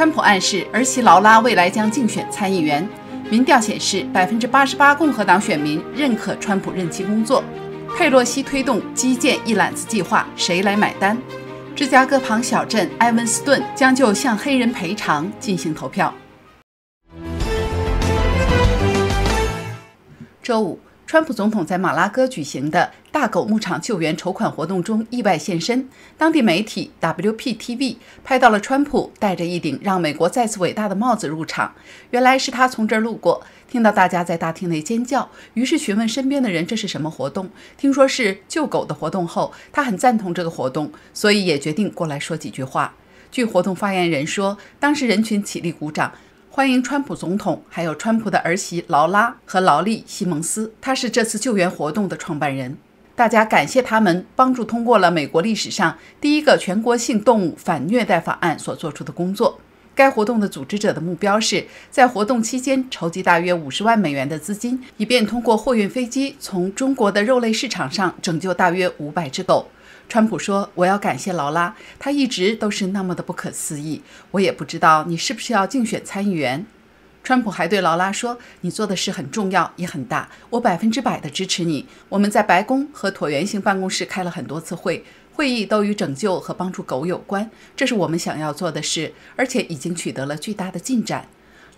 川普暗示儿媳劳拉未来将竞选参议员。民调显示，百分之八十八共和党选民认可川普任期工作。佩洛西推动基建一揽子计划，谁来买单？芝加哥旁小镇埃文斯顿将就向黑人赔偿进行投票。周五。川普总统在马拉哥举行的大狗牧场救援筹款活动中意外现身，当地媒体 WPTV 拍到了川普戴着一顶让美国再次伟大的帽子入场。原来是他从这儿路过，听到大家在大厅内尖叫，于是询问身边的人这是什么活动。听说是救狗的活动后，他很赞同这个活动，所以也决定过来说几句话。据活动发言人说，当时人群起立鼓掌。欢迎川普总统，还有川普的儿媳劳拉和劳力西蒙斯。他是这次救援活动的创办人。大家感谢他们帮助通过了美国历史上第一个全国性动物反虐待法案所做出的工作。该活动的组织者的目标是在活动期间筹集大约五十万美元的资金，以便通过货运飞机从中国的肉类市场上拯救大约五百只狗。川普说：“我要感谢劳拉，她一直都是那么的不可思议。我也不知道你是不是要竞选参议员。”川普还对劳拉说：“你做的事很重要，也很大，我百分之百的支持你。我们在白宫和椭圆形办公室开了很多次会，会议都与拯救和帮助狗有关，这是我们想要做的事，而且已经取得了巨大的进展。”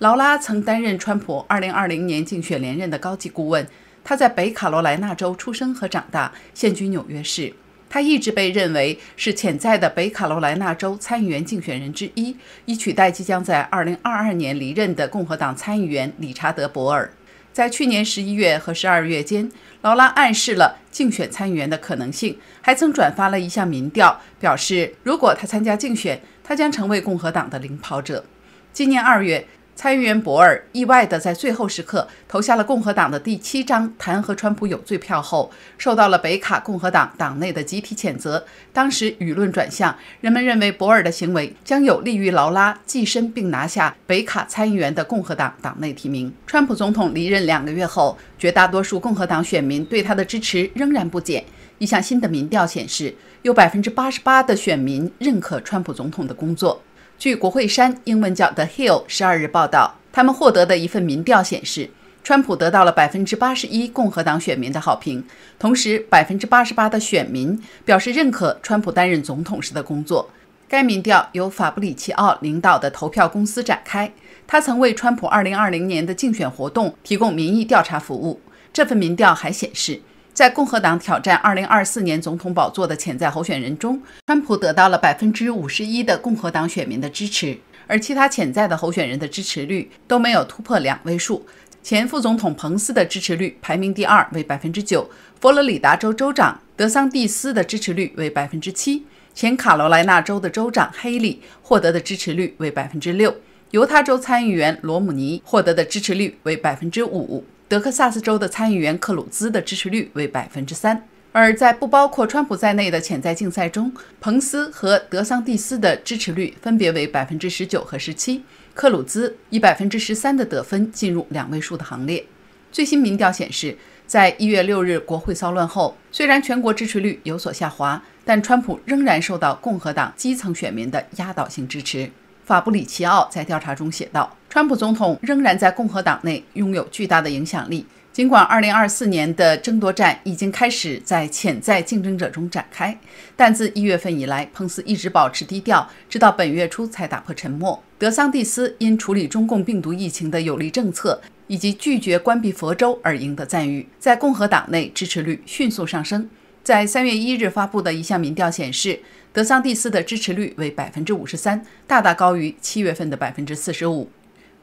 劳拉曾担任川普2020年竞选连任的高级顾问。她在北卡罗来纳州出生和长大，现居纽约市。他一直被认为是潜在的北卡罗来纳州参议员竞选人之一，以取代即将在2022年离任的共和党参议员理查德·博尔。在去年11月和12月间，劳拉暗示了竞选参议员的可能性，还曾转发了一项民调，表示如果他参加竞选，他将成为共和党的领跑者。今年2月。参议员博尔意外地在最后时刻投下了共和党的第七张弹劾川普有罪票后，受到了北卡共和党党内的集体谴责。当时舆论转向，人们认为博尔的行为将有利于劳拉跻身并拿下北卡参议员的共和党党内提名。川普总统离任两个月后，绝大多数共和党选民对他的支持仍然不减。一项新的民调显示，有百分之八十八的选民认可川普总统的工作。据国会山英文叫 The Hill 十二日报道，他们获得的一份民调显示，川普得到了百分之八十一共和党选民的好评，同时百分之八十八的选民表示认可川普担任总统时的工作。该民调由法布里奇奥领导的投票公司展开，他曾为川普二零二零年的竞选活动提供民意调查服务。这份民调还显示。在共和党挑战2024年总统宝座的潜在候选人中，川普得到了51%的共和党选民的支持，而其他潜在的候选人的支持率都没有突破两位数。前副总统彭斯的支持率排名第二，为9%；佛罗里达州州长德桑蒂斯的支持率为7%；前卡罗莱纳州的州长黑利获得的支持率为6%；犹他州参议员罗姆尼获得的支持率为5%。德克萨斯州的参议员克鲁兹的支持率为百分之三，而在不包括川普在内的潜在竞赛中，彭斯和德桑蒂斯的支持率分别为百分之十九和十七，克鲁兹以百分之十三的得分进入两位数的行列。最新民调显示，在一月六日国会骚乱后，虽然全国支持率有所下滑，但川普仍然受到共和党基层选民的压倒性支持。法布里奇奥在调查中写道。川普总统仍然在共和党内拥有巨大的影响力，尽管2024年的争夺战已经开始在潜在竞争者中展开，但自一月份以来，彭斯一直保持低调，直到本月初才打破沉默。德桑蒂斯因处理中共病毒疫情的有力政策以及拒绝关闭佛州而赢得赞誉，在共和党内支持率迅速上升。在3月1日发布的一项民调显示，德桑蒂斯的支持率为百分之五十三，大大高于七月份的百分之四十五。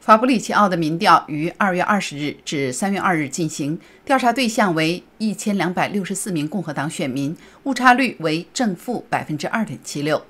法布里奇奥的民调于二月二十日至三月二日进行，调查对象为一千两百六十四名共和党选民，误差率为正负百分之二点七六。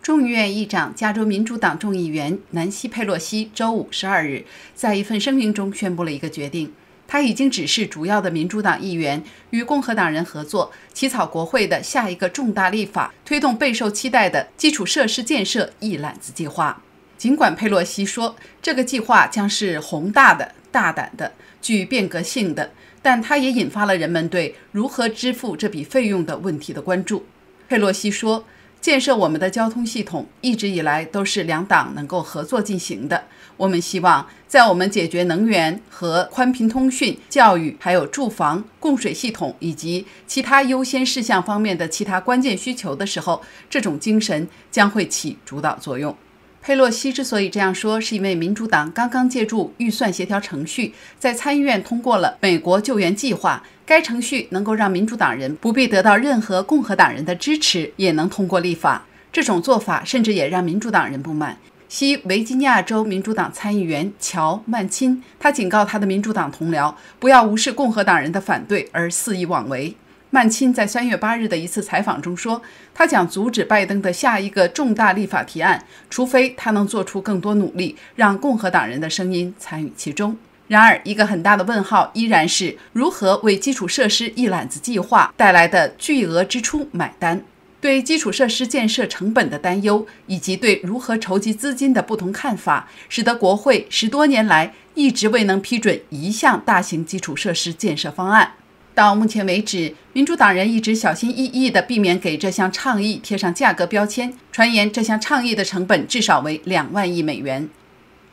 众议院议长、加州民主党众议员南希·佩洛西周五十二日在一份声明中宣布了一个决定：他已经指示主要的民主党议员与共和党人合作，起草国会的下一个重大立法，推动备受期待的基础设施建设一揽子计划。尽管佩洛西说这个计划将是宏大的、大胆的、具变革性的，但它也引发了人们对如何支付这笔费用的问题的关注。佩洛西说：“建设我们的交通系统一直以来都是两党能够合作进行的。我们希望在我们解决能源和宽频通讯、教育、还有住房、供水系统以及其他优先事项方面的其他关键需求的时候，这种精神将会起主导作用。”佩洛西之所以这样说，是因为民主党刚刚借助预算协调程序在参议院通过了美国救援计划。该程序能够让民主党人不必得到任何共和党人的支持也能通过立法。这种做法甚至也让民主党人不满。西维吉尼亚州民主党参议员乔·曼钦，他警告他的民主党同僚不要无视共和党人的反对而肆意妄为。曼钦在三月八日的一次采访中说，他将阻止拜登的下一个重大立法提案，除非他能做出更多努力，让共和党人的声音参与其中。然而，一个很大的问号依然是如何为基础设施一揽子计划带来的巨额支出买单。对基础设施建设成本的担忧，以及对如何筹集资金的不同看法，使得国会十多年来一直未能批准一项大型基础设施建设方案。到目前为止，民主党人一直小心翼翼地避免给这项倡议贴上价格标签。传言这项倡议的成本至少为两万亿美元。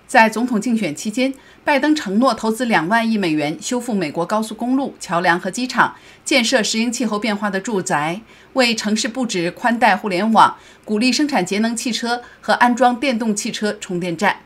在总统竞选期间，拜登承诺投资两万亿美元修复美国高速公路、桥梁和机场，建设适应气候变化的住宅，为城市布置宽带互联网，鼓励生产节能汽车和安装电动汽车充电站。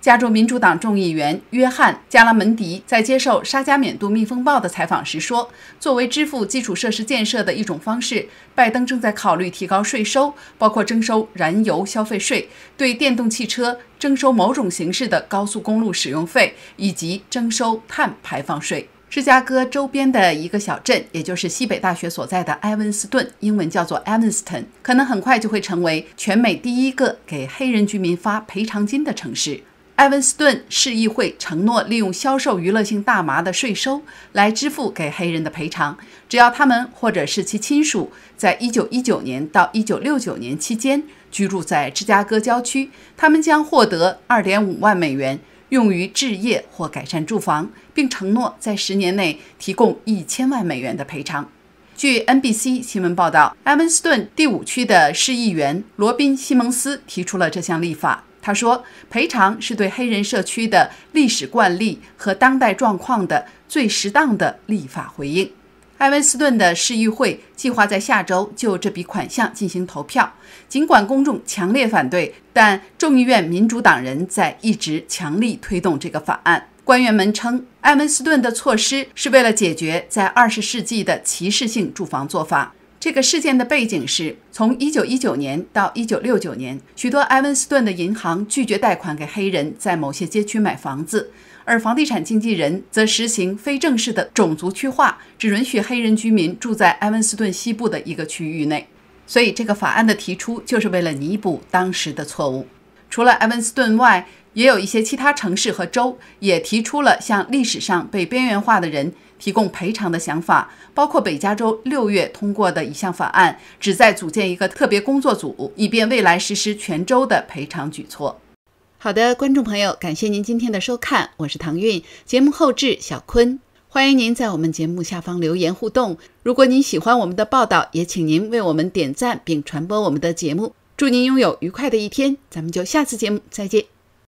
加州民主党众议员约翰·加拉门迪在接受《沙加缅度蜜蜂报》的采访时说：“作为支付基础设施建设的一种方式，拜登正在考虑提高税收，包括征收燃油消费税、对电动汽车征收某种形式的高速公路使用费，以及征收碳排放税。”芝加哥周边的一个小镇，也就是西北大学所在的埃文斯顿（英文叫做 Evansston），可能很快就会成为全美第一个给黑人居民发赔偿金的城市。埃文斯顿市议会承诺利用销售娱乐性大麻的税收来支付给黑人的赔偿，只要他们或者是其亲属在一九一九年到一九六九年期间居住在芝加哥郊区，他们将获得二点五万美元用于置业或改善住房，并承诺在十年内提供一千万美元的赔偿。据 NBC 新闻报道，埃文斯顿第五区的市议员罗宾·西蒙斯提出了这项立法。他说，赔偿是对黑人社区的历史惯例和当代状况的最适当的立法回应。埃文斯顿的市议会计划在下周就这笔款项进行投票，尽管公众强烈反对，但众议院民主党人在一直强力推动这个法案。官员们称，埃文斯顿的措施是为了解决在20世纪的歧视性住房做法。这个事件的背景是从1919年到1969年，许多埃文斯顿的银行拒绝贷款给黑人，在某些街区买房子，而房地产经纪人则实行非正式的种族区划，只允许黑人居民住在埃文斯顿西部的一个区域内。所以，这个法案的提出就是为了弥补当时的错误。除了埃文斯顿外，也有一些其他城市和州也提出了向历史上被边缘化的人。提供赔偿的想法，包括北加州六月通过的一项法案，旨在组建一个特别工作组，以便未来实施全州的赔偿举措。好的，观众朋友，感谢您今天的收看，我是唐韵，节目后置小坤。欢迎您在我们节目下方留言互动。如果您喜欢我们的报道，也请您为我们点赞并传播我们的节目。祝您拥有愉快的一天，咱们就下次节目再见。